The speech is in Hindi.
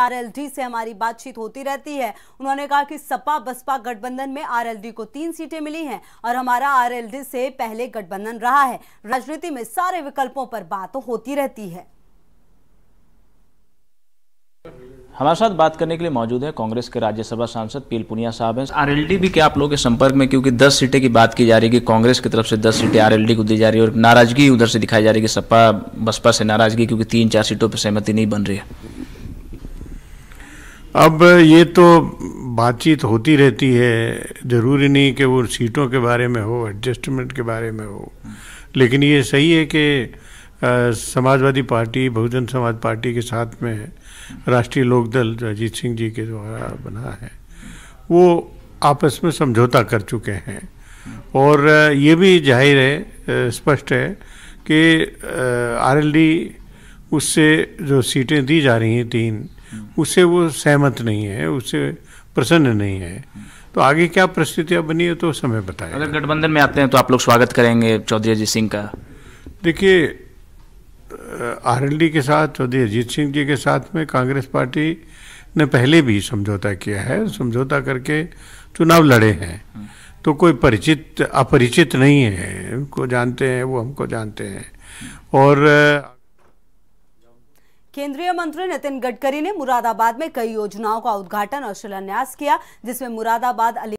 आरएलडी से हमारी बातचीत होती रहती है उन्होंने कहा कि सपा बसपा गठबंधन में आरएलडी को तीन सीटें मिली हैं और हमारा आरएलडी से पहले गठबंधन रहा है राजनीति में सारे विकल्पों पर बात होती रहती है हमारे साथ बात करने के लिए मौजूद है कांग्रेस के राज्यसभा सांसद पील पुनिया साहब हैं आरएलडी भी क्या आप लोगों के संपर्क में क्योंकि 10 सीटें की बात की जा रही है कि कांग्रेस की तरफ से 10 सीटें आरएलडी को दी जा रही है और नाराजगी उधर से दिखाई जा रही है कि सपा बसपा से नाराजगी क्योंकि तीन चार सीटों पर सहमति नहीं बन रही है अब ये तो बातचीत होती रहती है ज़रूरी नहीं कि वो सीटों के बारे में हो एडजस्टमेंट के बारे में हो लेकिन ये सही है कि समाजवादी पार्टी बहुजन समाज पार्टी के साथ में राष्ट्रीय लोकदल जो अजीत सिंह जी के द्वारा बना है वो आपस में समझौता कर चुके हैं और ये भी जाहिर है स्पष्ट है कि आरएलडी उससे जो सीटें दी जा रही हैं तीन उससे वो सहमत नहीं है उससे प्रसन्न नहीं है तो आगे क्या परिस्थितियाँ बनी है तो समय बताए अगर गठबंधन में आते हैं तो आप लोग स्वागत करेंगे चौधरी अजीत सिंह का देखिए आर के साथ चौधरी अजीत सिंह जी के साथ में कांग्रेस पार्टी ने पहले भी समझौता किया है समझौता करके चुनाव लड़े हैं तो कोई परिचित अपरिचित नहीं है उनको जानते हैं वो हमको जानते हैं और केंद्रीय मंत्री नितिन गडकरी ने मुरादाबाद में कई योजनाओं का उद्घाटन और शिलान्यास किया जिसमें मुरादाबाद अली